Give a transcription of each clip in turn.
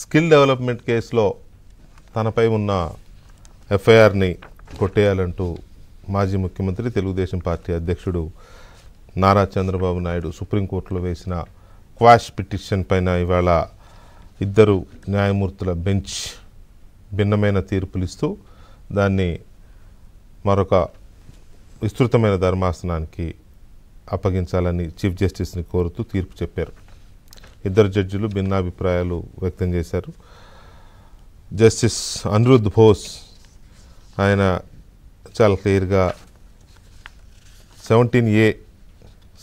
skill development కేసులో తనపై ఉన్న ఎఫ్ఐఆర్ని కొట్టేయాలంటూ మాజీ ముఖ్యమంత్రి తెలుగుదేశం పార్టీ అధ్యక్షుడు నారా చంద్రబాబు నాయుడు సుప్రీంకోర్టులో వేసిన క్వాష్ పిటిషన్ పైన ఇవాళ ఇద్దరు న్యాయమూర్తుల బెంచ్ భిన్నమైన తీర్పులిస్తూ దాన్ని మరొక విస్తృతమైన ధర్మాసనానికి అప్పగించాలని చీఫ్ జస్టిస్ని కోరుతూ తీర్పు చెప్పారు ఇద్దరు జడ్జిలు భిన్నాభిప్రాయాలు వ్యక్తం చేశారు జస్టిస్ అనిరుద్ భోస్ ఆయన చాలా క్లియర్గా seventeen A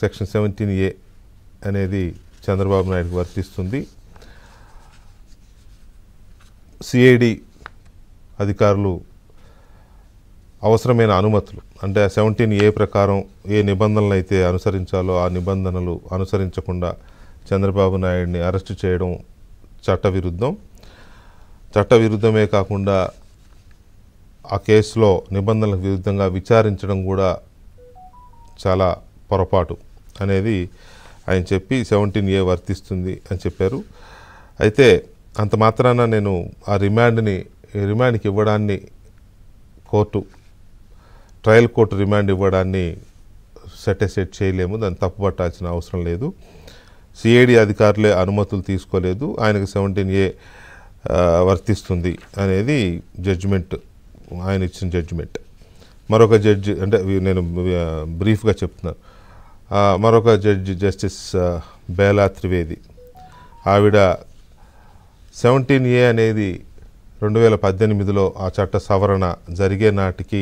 section seventeen A అనేది చంద్రబాబు నాయుడుకి వర్తిస్తుంది సిఐడి అధికారులు అవసరమైన అనుమతులు అంటే సెవెంటీన్ ఏ ప్రకారం ఏ నిబంధనలు అయితే అనుసరించాలో ఆ నిబంధనలు అనుసరించకుండా చంద్రబాబు నాయుడిని అరెస్ట్ చేయడం చట్టవిరుద్ధం చట్టవిరుద్ధమే కాకుండా ఆ కేసులో నిబంధనలకు విరుద్ధంగా విచారించడం కూడా చాలా పొరపాటు అనేది ఆయన చెప్పి సెవెంటీన్ ఏ వర్తిస్తుంది అని చెప్పారు అయితే అంత మాత్రాన నేను ఆ రిమాండ్ని రిమాండ్కి ఇవ్వడాన్ని కోర్టు ట్రయల్ కోర్టు రిమాండ్ ఇవ్వడాన్ని సెటిస్ఫైడ్ చేయలేము దాన్ని తప్పుపట్టాల్సిన అవసరం లేదు సిఐడి అధికారులే అనుమతులు తీసుకోలేదు ఆయనకు సెవెంటీన్ ఏ వర్తిస్తుంది అనేది జడ్జిమెంట్ ఆయన ఇచ్చిన జడ్జిమెంట్ మరొక జడ్జి అంటే నేను బ్రీఫ్గా చెప్తున్నాను మరొక జడ్జి జస్టిస్ బేలా త్రివేది ఆవిడ సెవెంటీన్ ఏ అనేది రెండు వేల పద్దెనిమిదిలో ఆ చట్ట సవరణ జరిగే నాటికి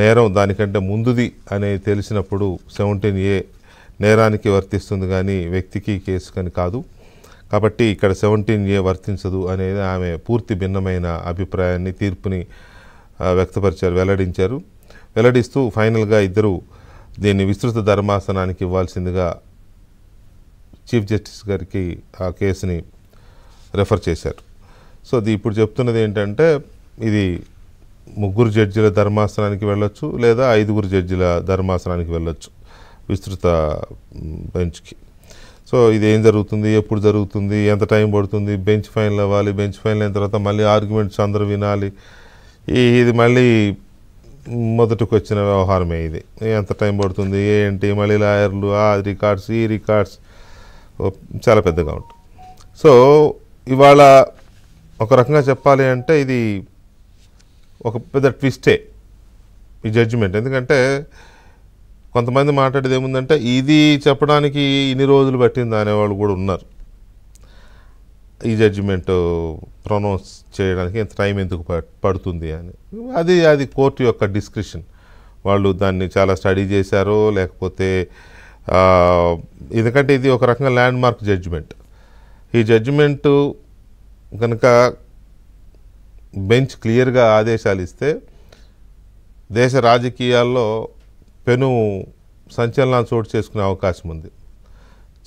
నేరం దానికంటే ముందుది అనేది తెలిసినప్పుడు సెవెంటీన్ ఏ నేరానికి వర్తిస్తుంది కానీ వ్యక్తికి కేసు కానీ కాదు కాబట్టి ఇక్కడ సెవెంటీన్ ఏ వర్తించదు అనేది ఆమె పూర్తి భిన్నమైన అభిప్రాయాన్ని తీర్పుని వ్యక్తపరిచారు వెల్లడించారు వెల్లడిస్తూ ఫైనల్గా ఇద్దరు దీన్ని విస్తృత ధర్మాసనానికి ఇవ్వాల్సిందిగా చీఫ్ జస్టిస్ గారికి ఆ కేసుని రెఫర్ చేశారు సో అది ఇప్పుడు చెప్తున్నది ఏంటంటే ఇది ముగ్గురు జడ్జిల ధర్మాసనానికి వెళ్ళొచ్చు లేదా ఐదుగురు జడ్జిల ధర్మాసనానికి వెళ్ళొచ్చు విస్తృత బెంచ్కి సో ఇది ఏం జరుగుతుంది ఎప్పుడు జరుగుతుంది ఎంత టైం పడుతుంది బెంచ్ ఫైన్లు అవ్వాలి బెంచ్ ఫైన్లు అయిన తర్వాత మళ్ళీ ఆర్గ్యుమెంట్స్ అందరూ వినాలి ఇది మళ్ళీ మొదటికి వచ్చిన వ్యవహారమే ఇది ఎంత టైం పడుతుంది ఏంటి మళ్ళీ లాయర్లు ఆ రికార్డ్స్ ఈ రికార్డ్స్ చాలా పెద్దగా ఉంటుంది సో ఇవాళ ఒక రకంగా చెప్పాలి అంటే ఇది ఒక పెద్ద ట్విస్టే ఈ జడ్జిమెంట్ ఎందుకంటే కొంతమంది మాట్లాడేది ఏముందంటే ఇది చెప్పడానికి ఇన్ని రోజులు పట్టింది అనేవాళ్ళు కూడా ఉన్నారు ఈ జడ్జిమెంట్ ప్రొనౌన్స్ చేయడానికి ఎంత టైం ఎందుకు పడుతుంది అని అది అది కోర్టు యొక్క డిస్క్రిషన్ వాళ్ళు దాన్ని చాలా స్టడీ చేశారు లేకపోతే ఎందుకంటే ఇది ఒక రకంగా ల్యాండ్ మార్క్ జడ్జిమెంట్ ఈ జడ్జిమెంట్ కనుక బెంచ్ క్లియర్గా ఆదేశాలు ఇస్తే దేశ రాజకీయాల్లో పెను సంచలనాలు చోటు చేసుకునే అవకాశం ఉంది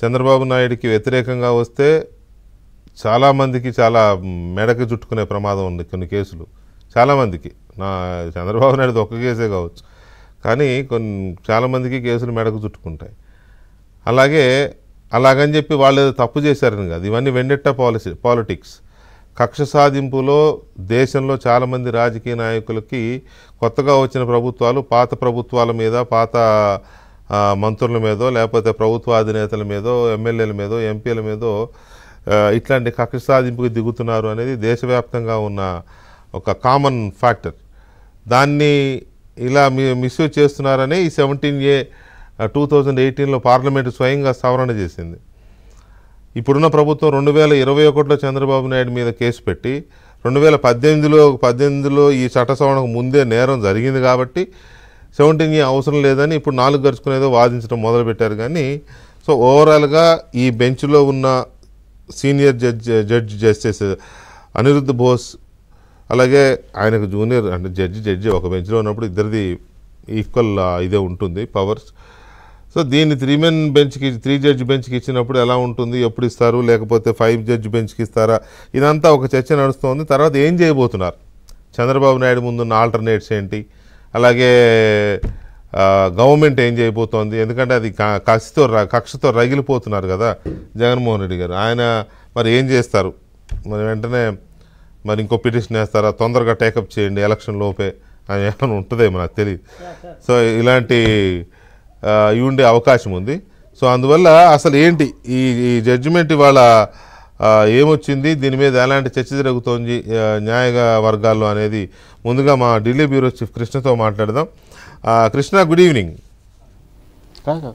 చంద్రబాబు నాయుడికి వ్యతిరేకంగా వస్తే చాలామందికి చాలా మెడకు చుట్టుకునే ప్రమాదం ఉంది కొన్ని కేసులు చాలామందికి నా చంద్రబాబు నాయుడు ఒక్క కేసే కావచ్చు కానీ కొన్ని చాలామందికి కేసులు మెడకు చుట్టుకుంటాయి అలాగే అలాగని చెప్పి వాళ్ళు తప్పు చేశారని కాదు ఇవన్నీ వెండెట్ట పాలసీ పాలిటిక్స్ కక్ష సాధింపులో దేశంలో చాలామంది రాజకీయ నాయకులకి కొత్తగా వచ్చిన ప్రభుత్వాలు పాత ప్రభుత్వాల మీద పాత మంత్రుల మీదో లేకపోతే ప్రభుత్వ అధినేతల మీదో ఎమ్మెల్యేల మీదో ఎంపీల మీదో ఇట్లాంటి కక్ష సాధింపుకి దిగుతున్నారు అనేది దేశవ్యాప్తంగా ఉన్న ఒక కామన్ ఫ్యాక్టర్ దాన్ని ఇలా మిస్యూజ్ చేస్తున్నారని ఈ సెవెంటీన్ ఏ టూ థౌజండ్ ఎయిటీన్లో పార్లమెంటు స్వయంగా సవరణ చేసింది ఇప్పుడున్న ప్రభుత్వం రెండు వేల ఇరవై ఒకటిలో చంద్రబాబు నాయుడు మీద కేసు పెట్టి రెండు వేల పద్దెనిమిదిలో పద్దెనిమిదిలో ఈ చట్ట సవరణకు ముందే నేరం జరిగింది కాబట్టి సెవెంటీన్ అవసరం లేదని ఇప్పుడు నాలుగు గడుచుకునేదో వాదించడం మొదలుపెట్టారు కానీ సో ఓవరాల్గా ఈ బెంచ్లో ఉన్న senior judge judge justice Aniruddh Bose అలాగే ఆయనకు జూనియర్ అంటే జడ్జి జడ్జి ఒక బెంచ్లో ఉన్నప్పుడు ఇద్దరిది ఈక్వల్ ఇదే ఉంటుంది పవర్స్ సో దీన్ని త్రీ మెన్ బెంచ్కి త్రీ జడ్జ్ బెంచ్కి ఇచ్చినప్పుడు ఎలా ఉంటుంది ఎప్పుడు ఇస్తారు లేకపోతే ఫైవ్ జడ్జ్ బెంచ్కి ఇస్తారా ఇదంతా ఒక చర్చ నడుస్తుంది తర్వాత ఏం చేయబోతున్నారు చంద్రబాబు నాయుడు ముందున్న ఆల్టర్నేట్స్ ఏంటి అలాగే గవర్నమెంట్ ఏం చేయబోతోంది ఎందుకంటే అది కక్షతో కక్షతో రగిలిపోతున్నారు కదా జగన్మోహన్ రెడ్డి గారు ఆయన మరి ఏం చేస్తారు మరి వెంటనే మరి ఇంకో పిటిషన్ వేస్తారా తొందరగా టేకప్ చేయండి ఎలక్షన్ లోపే అని ఏమైనా ఉంటుందేమో నాకు తెలియదు సో ఇలాంటి ఉండే అవకాశం ఉంది సో అందువల్ల అసలు ఏంటి ఈ ఈ జడ్జిమెంట్ ఇవాళ ఏమొచ్చింది దీని మీద ఎలాంటి చర్చ జరుగుతోంది న్యాయ వర్గాల్లో అనేది ముందుగా మా ఢిల్లీ బ్యూరో చీఫ్ కృష్ణతో మాట్లాడదాం కృష్ణ గుడ్ ఈవినింగ్